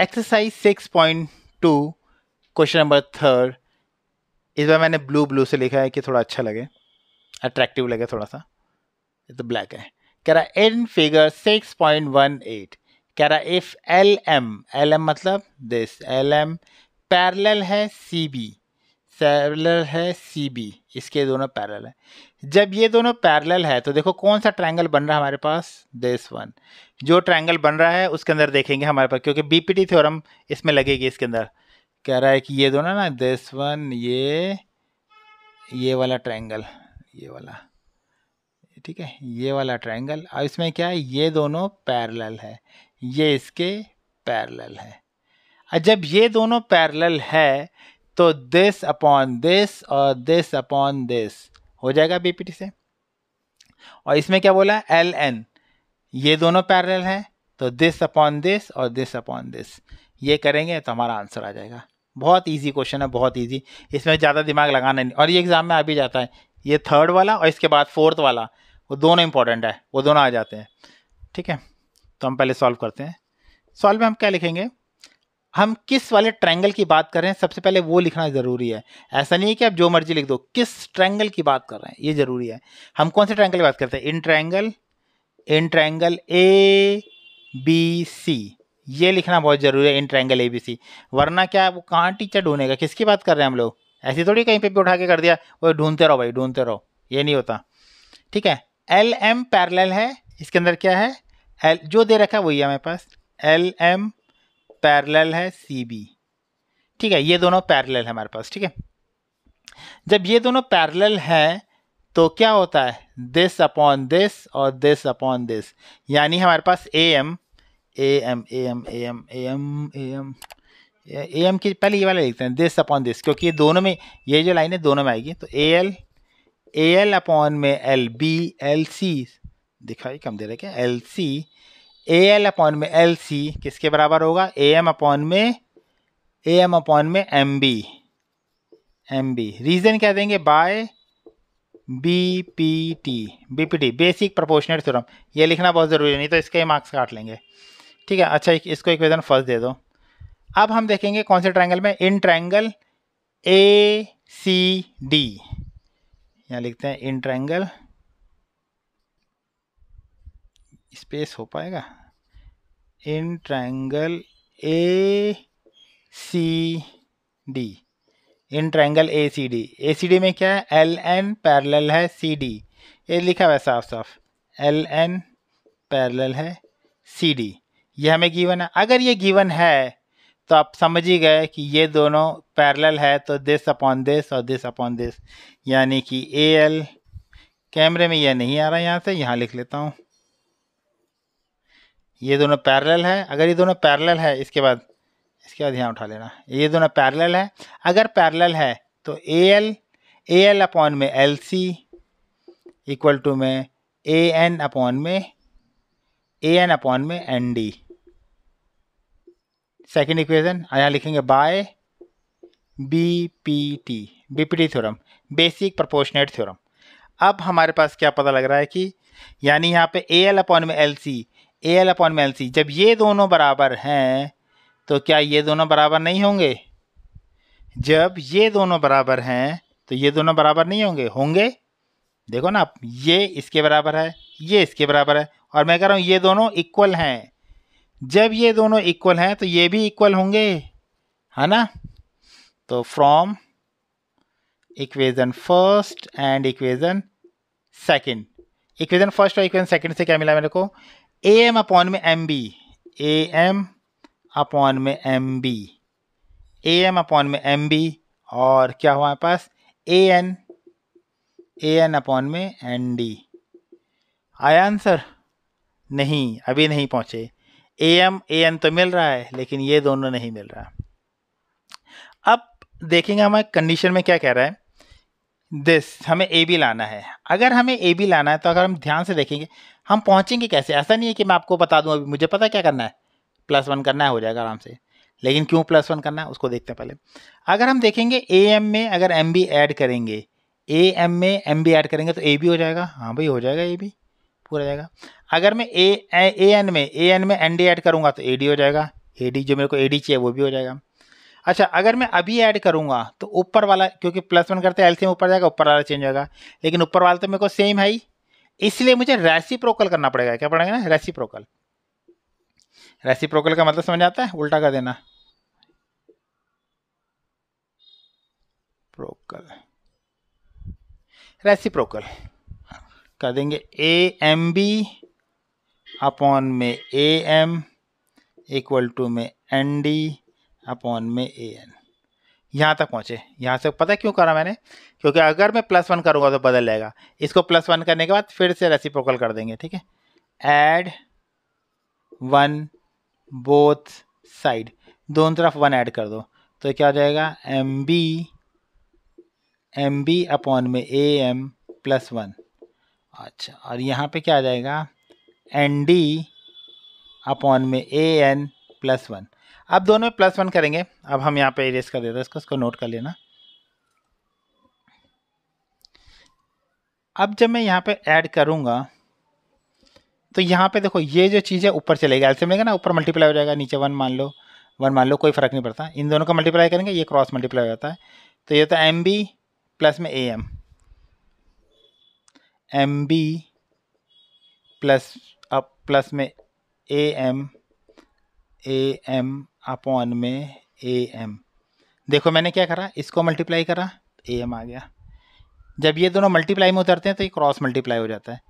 Exercise six point two question number third इस बार मैंने ब्लू ब्लू से लिखा है कि थोड़ा अच्छा लगे अट्रैक्टिव लगे थोड़ा सा ये तो ब्लैक है कह रहा है in figure six point one eight कह रहा है if L M L M मतलब दिस एल एम पैरल है सी बी पैरल है सी बी इसके दोनों पैरल है जब ये दोनों पैरल है तो देखो कौन सा ट्रायंगल बन रहा है हमारे पास दिस वन जो ट्रायंगल बन रहा है उसके अंदर देखेंगे हमारे पास क्योंकि बीपीटी थ्योरम इसमें लगेगी इसके अंदर कह रहा है कि ये दोनों ना दिस वन ये ये वाला ट्रायंगल ये वाला ठीक है ये वाला ट्रायंगल और इसमें क्या है ये दोनों पैरल है ये इसके पैरल है जब ये दोनों पैरल है तो दिस अपॉन दिस और दिस अपॉन दिस हो जाएगा बीपीटी से और इसमें क्या बोला एल एन ये दोनों पैरेलल हैं तो दिस अपॉन दिस और दिस अपॉन दिस ये करेंगे तो हमारा आंसर आ जाएगा बहुत इजी क्वेश्चन है बहुत इजी इसमें ज़्यादा दिमाग लगाना नहीं और ये एग्ज़ाम में आ भी जाता है ये थर्ड वाला और इसके बाद फोर्थ वाला वो दोनों इंपॉर्टेंट है वो दोनों आ जाते हैं ठीक है तो हम पहले सॉल्व करते हैं सॉल्व में हम क्या लिखेंगे हम किस वाले ट्रायंगल की बात कर रहे हैं सबसे पहले वो लिखना ज़रूरी है ऐसा नहीं है कि आप जो मर्जी लिख दो किस ट्रायंगल की बात कर रहे हैं ये ज़रूरी है हम कौन से ट्रायंगल की बात करते हैं in triangle in triangle A B C ये लिखना बहुत ज़रूरी है इन ट्रायंगल ए बी सी वरना क्या है वो कहाँ टीचर ढूंढेगा किसकी बात कर रहे हैं हम लोग ऐसी थोड़ी कहीं पर भी उठा के कर दिया वो ढूंढते रहो भाई ढूंढते रहो ये नहीं होता ठीक है एल एम पैरल है इसके अंदर क्या है एल जो दे रखा है वही है हमारे पास एल एम पैरेलल है सी बी ठीक है ये दोनों पैरेलल है हमारे पास ठीक है जब ये दोनों पैरेलल है तो क्या होता है दिस अपॉन दिस और दिस अपॉन दिस यानी हमारे पास A M A M A M A M A M A M A M की पहले ये वाला लिखते हैं दिस अपॉन दिस क्योंकि ये दोनों में ये जो लाइन है दोनों में आएगी तो A L A L upon में एल बी एल सी दिखाई कम दे रहे क्या L C A L upon में एल सी किसके बराबर होगा ए एम अपॉन में ए एम अपॉन में M B M B reason क्या देंगे by B P T B P T basic proportional theorem ये लिखना बहुत ज़रूरी नहीं तो इसके मार्क्स काट लेंगे ठीक है अच्छा इसको इक्वेशन फर्स्ट दे दो अब हम देखेंगे कौन से ट्रायंगल में इन ट्रायंगल ए सी डी यहाँ लिखते हैं इन ट्रायंगल स्पेस हो पाएगा in triangle A C D in triangle A C D A C D में क्या है एल एन पैरल है सी डी ये लिखा हुआ है साफ साफ एल एन पैरल है सी डी ये हमें गिवन है अगर ये गिवन है तो आप समझ ही गए कि ये दोनों पैरल है तो दिस अपॉन दिस और दिस अपॉन दिस यानी कि ए एल कैमरे में यह नहीं आ रहा यहाँ से यहाँ लिख लेता हूँ ये दोनों पैरेलल है अगर ये दोनों पैरेलल है इसके बाद इसके बाद यहाँ उठा लेना ये दोनों पैरेलल है अगर पैरेलल है तो A L A L upon में एल सी इक्वल टू में ए एन अपॉन में ए एन अपॉन में एन डी सेकेंड इक्वेशन यहाँ लिखेंगे by B P T B P T theorem basic proportionate theorem अब हमारे पास क्या पता लग रहा है कि यानी यहाँ पे ए एल अपॉन में L C A L upon में एल सी जब ये दोनों बराबर हैं तो क्या ये दोनों बराबर नहीं होंगे जब ये दोनों बराबर हैं तो ये दोनों बराबर नहीं होंगे होंगे देखो ना ये इसके बराबर है ये इसके बराबर है और मैं कह रहा हूँ ये दोनों इक्वल हैं जब ये दोनों इक्वल हैं तो ये भी इक्वल होंगे है ना तो from equation first and equation second equation first और इक्वेशन सेकंड से क्या मिला मेरे को ए एम अपॉन में M B A M upon में M B A M upon में एम बी और क्या हुआ हमारे पास A N A N upon में एन डी आया आंसर नहीं अभी नहीं पहुँचे ए एम ए एन तो मिल रहा है लेकिन ये दोनों नहीं मिल रहा अब देखेंगे हमारे कंडीशन में क्या कह रहा है दिस हमें ए बी लाना है अगर हमें ए बी लाना है तो अगर हम ध्यान से देखेंगे हम पहुंचेंगे कैसे ऐसा नहीं है कि मैं आपको बता दूं अभी मुझे पता क्या करना है प्लस वन करना है हो जाएगा आराम से लेकिन क्यों प्लस वन करना है उसको देखते हैं पहले अगर हम देखेंगे ए एम में अगर एम बी ऐड करेंगे ए एम में एम बी ऐड करेंगे तो ए बी हो जाएगा हाँ भाई हो जाएगा ए बी पूरा जाएगा अगर मैं ए एन में ए एन में एन डी ऐड करूँगा तो ए डी हो जाएगा ए डी जो मेरे को ए डी चाहिए वो भी हो जाएगा अच्छा अगर मैं अभी ऐड करूँगा तो ऊपर वाला क्योंकि प्लस वन करते हैं एल्सियम ऊपर जाएगा ऊपर वाला चेंज होगा लेकिन ऊपर वाला तो मेरे को सेम है ही इसलिए मुझे प्रोकल करना पड़ेगा क्या पड़ेगा ना रेसी प्रोकल का मतलब समझ आता है उल्टा कर देना प्रोकल रेसी प्रोकल कर देंगे ए एम बी अपॉन में ए एम इक्वल टू में एन डी अपॉन में ए एन यहाँ तक पहुँचे यहाँ से पता क्यों करा मैंने क्योंकि अगर मैं प्लस वन करूँगा तो बदल जाएगा इसको प्लस वन करने के बाद फिर से रेसिप्रोकल कर देंगे ठीक है एड वन बोथ साइड दोनों तरफ वन ऐड कर दो तो क्या हो जाएगा M B M B upon में ए एम प्लस वन अच्छा और यहाँ पे क्या आ जाएगा एन डी अपॉन में ए एन प्लस वन अब दोनों में प्लस वन करेंगे अब हम यहाँ पे इरेज कर देते हैं इसको इसको नोट कर लेना अब जब मैं यहाँ पे ऐड करूँगा तो यहाँ पे देखो ये जो चीज़ है ऊपर चलेगी ऐसे मिलेगा ना ऊपर मल्टीप्लाई हो जाएगा नीचे वन मान लो वन मान लो कोई फ़र्क नहीं पड़ता इन दोनों का मल्टीप्लाई करेंगे ये क्रॉस मल्टीप्लाई हो जाता है तो ये होता है एम बी प्लस में A M M B plus अब प्लस में A M A M upon में ए एम देखो मैंने क्या करा इसको मल्टीप्लाई करा ए एम आ गया जब ये दोनों मल्टीप्लाई में उतरते हैं तो ये क्रॉस मल्टीप्लाई हो जाता है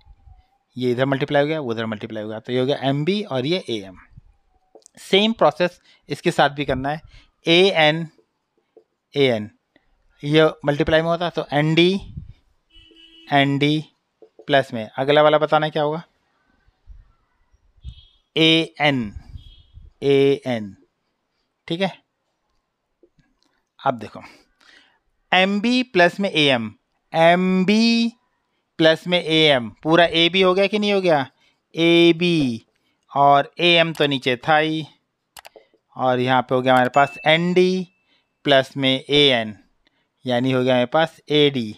ये इधर मल्टीप्लाई हो गया उधर मल्टीप्लाई हो गया तो ये हो गया एम बी और ये ए एम सेम प्रोसेस इसके साथ भी करना है ए एन ए एन ये मल्टीप्लाई में होता है तो N D N D plus में अगला वाला बताना क्या होगा ए एन ए एन ठीक है अब देखो एम बी प्लस में A M M B plus में ए एम पूरा ए बी हो गया कि नहीं हो गया ए बी और ए एम तो नीचे था ही और यहाँ पे हो गया हमारे पास एन डी प्लस में ए एन यानी हो गया हमारे पास ए डी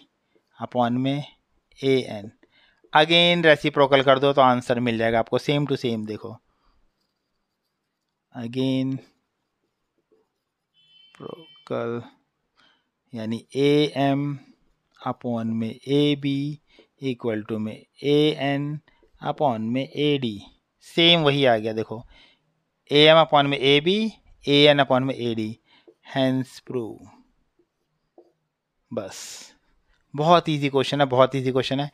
अपॉन में ए एन अगेन रेसिप्रोकल कर दो तो आंसर मिल जाएगा आपको सेम टू सेम देखो अगेन प्रोकल यानी ए एम अपॉन में ए बी इक्वल टू में ए एन अपॉन में ए डी सेम वही आ गया देखो ए एम अपॉन में A B A N upon में ए डी हैंस प्रूव बस बहुत इजी क्वेश्चन है बहुत इजी क्वेश्चन है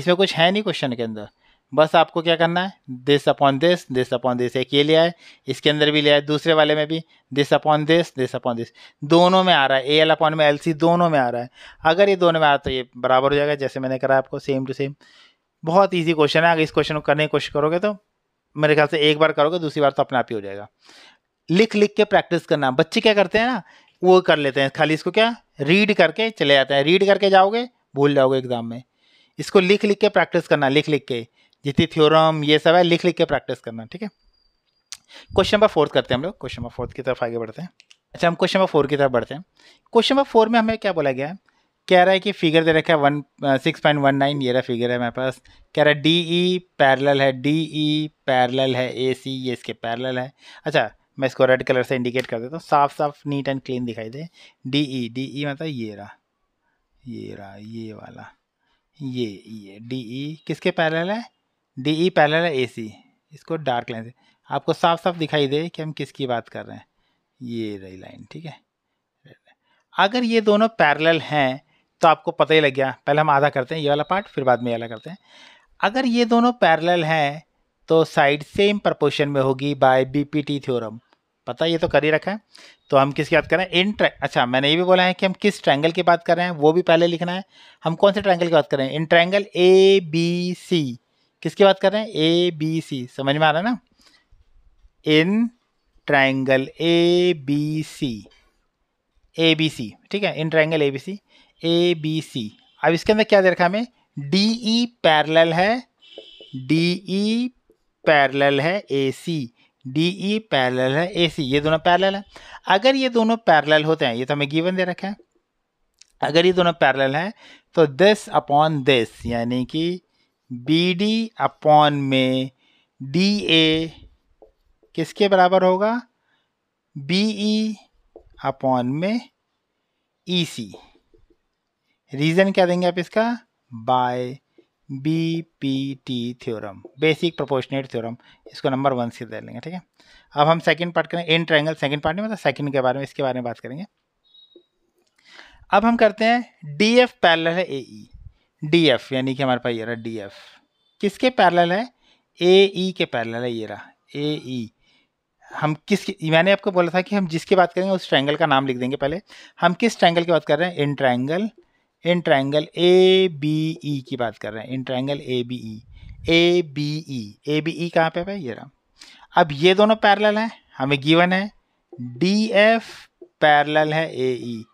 इसमें कुछ है नहीं क्वेश्चन के अंदर बस आपको क्या करना है this upon this this upon this एक ये ले आए इसके अंदर भी लिया आए दूसरे वाले में भी this upon this this upon this दोनों में आ रहा है ए एल अपॉन में एल सी दोनों में आ रहा है अगर ये दोनों में आ रहा है तो ये बराबर हो जाएगा जैसे मैंने करा आपको सेम टू सेम बहुत ईजी क्वेश्चन है अगर इस क्वेश्चन को करने की कोशिश करोगे तो मेरे ख्याल से एक बार करोगे दूसरी बार तो अपने आप ही हो जाएगा लिख लिख के प्रैक्टिस करना बच्चे क्या करते हैं ना वो कर लेते हैं खाली इसको क्या रीड करके चले जाते हैं रीड करके जाओगे भूल जाओगे एग्जाम में इसको लिख लिख के प्रैक्टिस करना लिख लिख के जितनी थ्योरम ये सब है लिख लिख के प्रैक्टिस करना ठीक है क्वेश्चन नंबर फोर्थ करते हैं हम लोग क्वेश्चन नंबर फोर्थ की तरफ आगे बढ़ते हैं अच्छा हम क्वेश्चन नंबर फोर की तरफ बढ़ते हैं क्वेश्चन नंबर फोर में हमें क्या बोला गया है कह रहा है कि फिगर दे रखा है one six point one nine ये रहा फिगर है मेरे पास कह रहा है डी ई पैरल है डी ई पैरल है ए सी ये इसके पैरल है अच्छा मैं इसको रेड कलर से इंडिकेट कर देता हूँ साफ साफ नीट एंड क्लीन दिखाई दे डी ई डी ई मतलब ये रहा ये रहा ये वाला ये ये डी ई e किसके पैरल है D E parallel A C इसको डार्क लाइन से आपको साफ साफ दिखाई दे कि हम किसकी बात कर रहे हैं ये रही लाइन ठीक है अगर ये दोनों पैरेलल हैं तो आपको पता ही लग गया पहले हम आधा करते हैं ये वाला पार्ट फिर बाद में ये वाला करते हैं अगर ये दोनों पैरेलल हैं तो साइड सेम प्रपोर्शन में होगी बाय बीपीटी थ्योरम पता ये तो कर ही रखा है तो हम किसकी बात कर रहे हैं इन ट्रे... अच्छा मैंने ये भी बोला है कि हम किस ट्रैंगल की बात कर रहे हैं वो भी पहले लिखना है हम कौन से ट्रैंगल की बात कर रहे हैं इन ट्रैंगल ए बी सी किसकी बात कर रहे हैं ए बी सी समझ में आ रहा है ना in triangle A B C A B C ठीक है in triangle A B C A B C अब इसके अंदर क्या दे रखा हमें डी ई पैरल है डी ई पैरल है A C D E parallel है ए सी ये दोनों पैरल है अगर ये दोनों पैरल होते हैं ये तो हमें गिवन दे रखा है अगर ये दोनों पैरल हैं तो दिस अपॉन दिस यानी कि बी डी अपॉन में डी ए किसके बराबर होगा बी ई अपॉन में ई सी रीज़न क्या देंगे आप इसका by B P T theorem basic proportionate theorem इसको नंबर वन से दे लेंगे ठीक है अब हम सेकंड पार्ट करेंगे इन ट्रायंगल सेकंड पार्ट में मतलब सेकंड के बारे में इसके बारे में बात करेंगे अब हम करते हैं डी एफ पैरल है A E e। D F यानी कि हमारे पास ये रहा डी एफ किसके पैरेलल है ए ई e के पैरेलल है ये रहा ए ई e। हम किस मैंने आपको बोला था कि हम जिसकी बात करेंगे उस ट्रायंगल का नाम लिख देंगे पहले हम किस ट्रायंगल की बात कर रहे हैं in triangle in triangle A B E की बात कर रहे हैं in triangle A B E A B E A B E कहाँ पे है ये रहा अब ये दोनों पैरेलल हैं हमें गिवन है डी एफ पैरल है ए ई e।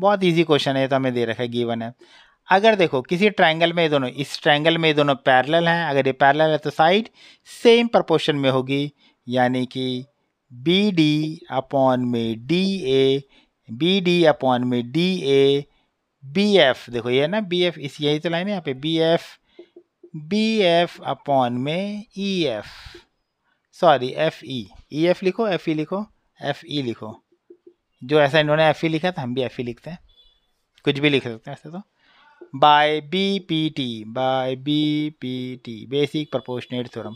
बहुत इजी क्वेश्चन है ये तो हमें दे रखा है गिवन है अगर देखो किसी ट्रायंगल में ये दोनों इस ट्रायंगल में ये दोनों पैरेलल हैं अगर ये पैरेलल है तो साइड सेम प्रपोर्शन में होगी यानी कि बी डी अपॉन में D A B D upon में डी ए बी एफ देखो ये ना बी एफ इस यही तो लाइन है यहाँ पे B F B F upon में E F sorry F E E F लिखो एफ ई लिखो एफ ई लिखो जो ऐसा इन्होंने एफ ई लिखा था हम भी एफ ई लिखते हैं कुछ भी लिख सकते हैं ऐसे तो by B P T by B P T basic proportionate theorem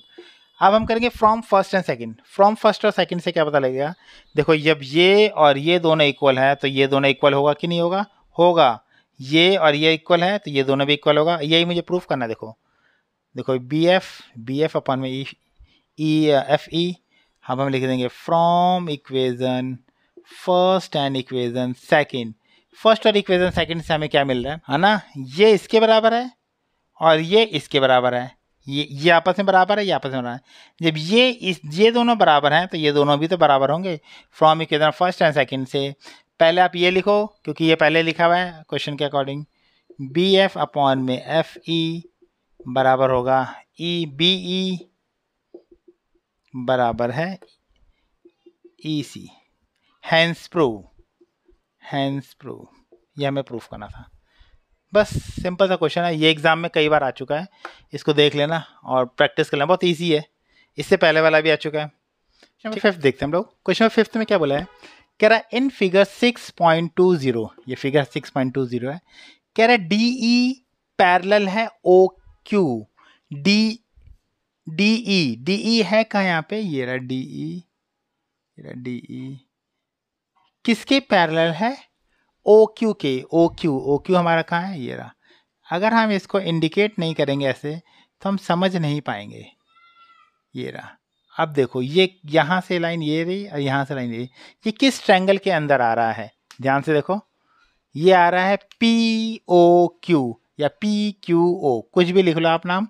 अब हम करेंगे from first and second from first और सेकंड से क्या पता लगेगा देखो जब ये और ये दोनों इक्वल है तो ये दोनों इक्वल होगा कि नहीं होगा होगा ये और ये इक्वल है तो ये दोनों भी इक्वल होगा यही मुझे प्रूफ करना है देखो देखो B F B F upon में ई एफ ई हम हम लिख देंगे from equation first and equation second first और इक्वेशन सेकंड से हमें क्या मिल रहा है है ना ये इसके बराबर है और ये इसके बराबर है ये ये आपस में बराबर है ये आपस में बराबर है जब ये इस ये दोनों बराबर हैं तो ये दोनों भी तो बराबर होंगे from equation first and second से पहले आप ये लिखो क्योंकि ये पहले लिखा हुआ है क्वेश्चन के अकॉर्डिंग बी एफ अपॉन में एफ ई e बराबर होगा ई बी ई बराबर है E C hence prove hence prove ये हमें प्रूफ करना था बस सिंपल सा क्वेश्चन है ये एग्ज़ाम में कई बार आ चुका है इसको देख लेना और प्रैक्टिस कर लेना बहुत ईजी है इससे पहले वाला भी आ चुका है फिफ्थ देखते हैं हम लोग क्वेश्चन फिफ्थ में क्या बोला है कह रहा है in figure six point two zero ये figure six point two zero है कह रहा है डी ई पैरल है O Q D D E D E है कहाँ यहाँ पे ये रहा डी ई डी ई किसके पैरेलल है ओ क्यू के ओ क्यू ओ क्यू हमारा कहाँ है ये रहा अगर हम इसको इंडिकेट नहीं करेंगे ऐसे तो हम समझ नहीं पाएंगे ये रहा अब देखो ये यहाँ से लाइन ये रही और यहाँ से लाइन ये ये किस ट्रैंगल के अंदर आ रहा है ध्यान से देखो ये आ रहा है पी ओ क्यू या पी क्यू ओ कुछ भी लिख लो आप नाम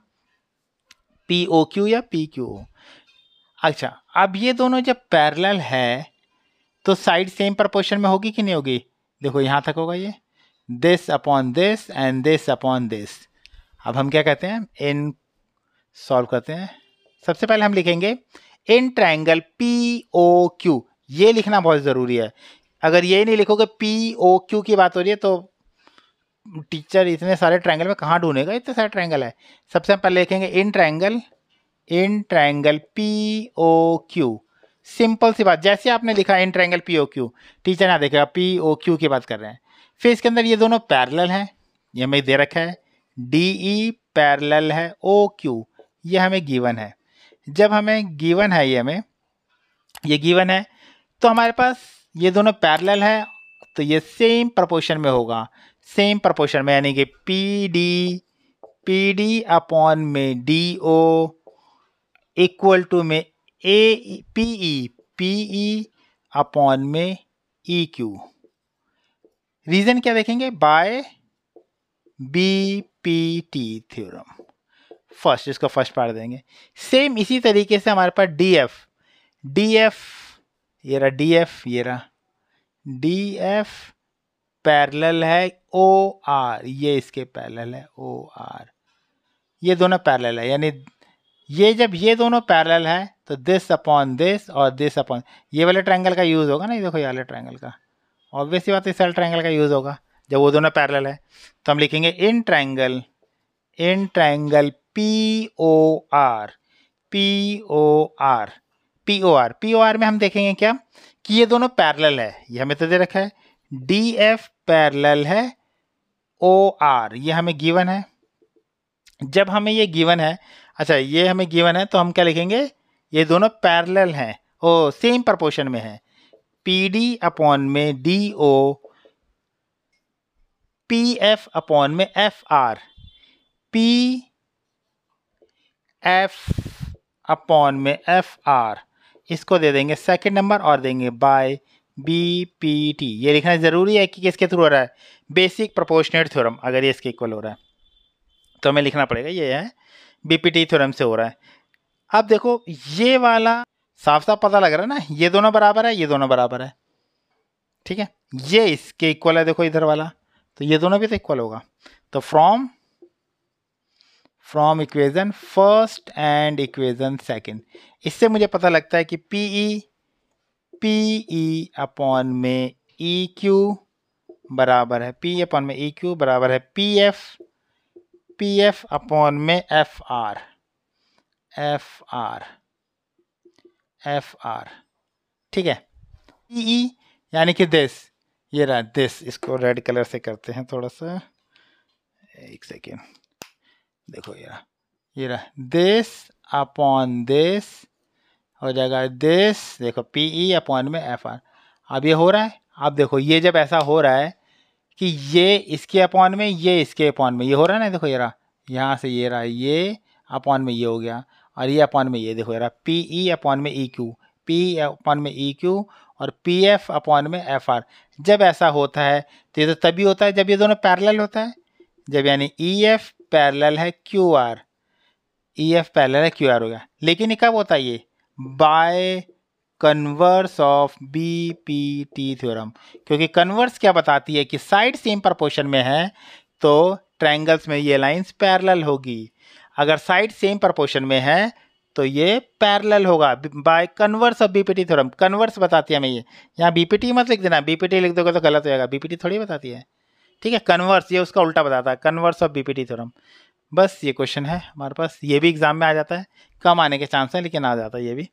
पी ओ क्यू या पी क्यू ओ अच्छा अब ये दोनों जब पैरेलल है तो साइड सेम प्रपोर्शन में होगी कि नहीं होगी देखो यहाँ तक होगा ये this upon this and this upon this अब हम क्या कहते हैं इन सॉल्व करते हैं सबसे पहले हम लिखेंगे in triangle P O Q ये लिखना बहुत ज़रूरी है अगर ये नहीं लिखोगे पी ओ क्यू की बात हो रही है तो टीचर इतने सारे ट्राइंगल में कहाँ ढूंढेगा इतने सारे ट्राइंगल है सबसे पहले लिखेंगे in triangle in triangle P O Q simple सी बात जैसे आपने लिखा in triangle P O Q teacher यहाँ देखेगा पी ओ क्यू की बात कर रहे हैं फिर इसके अंदर ये दोनों पैरेलल हैं ये हमें दे रखा है डी ई पैरेलल है ओ क्यू ये हमें गिवन है जब हमें गिवन है ये हमें ये गिवन है तो हमारे पास ये दोनों पैरेलल है तो ये सेम प्रपोर्शन में होगा सेम प्रपोर्शन में यानी कि P D P D upon में डी ओ इक्वल टू में A P E P E upon में ई क्यू रीज़न क्या देखेंगे by B P T theorem first इसका फर्स्ट पार्ट देंगे सेम इसी तरीके से हमारे पास डी एफ डी एफ ये रहा डी एफ ये रहा डी एफ पैरल है ओ आर ये इसके पैरल है ओ आर ये दोनों पैरल है यानी ये जब ये दोनों पैरल है तो दिस अपॉन दिस और दिस अपॉन ये वाले ट्रायंगल का यूज़ होगा ना ये देखो ये वाले ट्रायंगल का ऑब्वियसली बात इस वाले ट्रायंगल का यूज़ होगा जब वो दोनों पैरेलल है तो हम लिखेंगे in triangle in triangle P O R P O R P O R P O R में हम देखेंगे क्या कि ये दोनों पैरेलल है ये हमें तो दे रखा है डी एफ पैरेलल है ओ आर ये हमें गिवन है जब हमें ये गिवन है अच्छा ये हमें गिवन है तो हम क्या लिखेंगे ये दोनों पैरेलल हैं ओ सेम प्रपोर्शन में हैं पी डी अपॉन में D O P F upon में F R P F upon में एफ आर इसको दे देंगे सेकंड नंबर और देंगे बाय बी पी टी ये लिखना ज़रूरी है कि किसके थ्रू हो रहा है बेसिक प्रोपोर्शनेट थ्योरम अगर ये इसके इक्वल हो रहा है तो हमें लिखना पड़ेगा ये है बी पी टी थ्योरम से हो रहा है अब देखो ये वाला साफ साफ पता लग रहा है ना ये दोनों बराबर है ये दोनों बराबर है ठीक है ये इसके इक्वल है देखो इधर वाला तो ये दोनों भी तो इक्वल होगा तो from from equation first and equation second इससे मुझे पता लगता है कि P E P E upon में ई e क्यू बराबर है पी अपॉन e में ई e क्यू बराबर है P F P F upon में F R F R F R ठीक है ई e, e, यानी कि दिस ये रहा दिस इसको रेड कलर से करते हैं थोड़ा सा एक सेकेंड देखो यार ये रहा दिस अपॉन दिस हो जाएगा दिस देखो पी ई अपॉन में एफ आर अब ये हो रहा है अब देखो ये जब ऐसा हो रहा है कि ये इसके अपॉन में ये इसके अपॉन में ये हो रहा है ना देखो ये रहा यहाँ से ये रहा ये अपॉन में ये हो गया और ये e अपॉन में ये देखो यार पी ई e अपॉन में ई क्यू पी अपॉन में ई e क्यू और पी एफ अपॉन में एफ आर जब ऐसा होता है तो ये तो तभी होता है जब ये दोनों पैरेलल होता है जब यानी ई एफ पैरेलल है Q R E F parallel है क्यू आर हो गया लेकिन ये कब होता है ये by converse of B P T theorem क्योंकि कन्वर्स क्या बताती है कि साइड सेम प्रपोर्शन में है तो ट्रायंगल्स में ये लाइंस पैरेलल होगी अगर साइड सेम प्रपोर्शन में है तो ये पैरेलल होगा by converse of BPT theorem converse बताती है हमें ये यहाँ बीपीटी मत लिख देना बीपीटी लिख दोगे तो गलत हो जाएगा बीपीटी थोड़ी बताती है ठीक है कन्वर्स ये उसका उल्टा बताता है कन्वर्स ऑफ बीपीटी थ्योरम बस ये क्वेश्चन है हमारे पास ये भी एग्ज़ाम में आ जाता है कम आने के चांस हैं लेकिन आ जाता है ये भी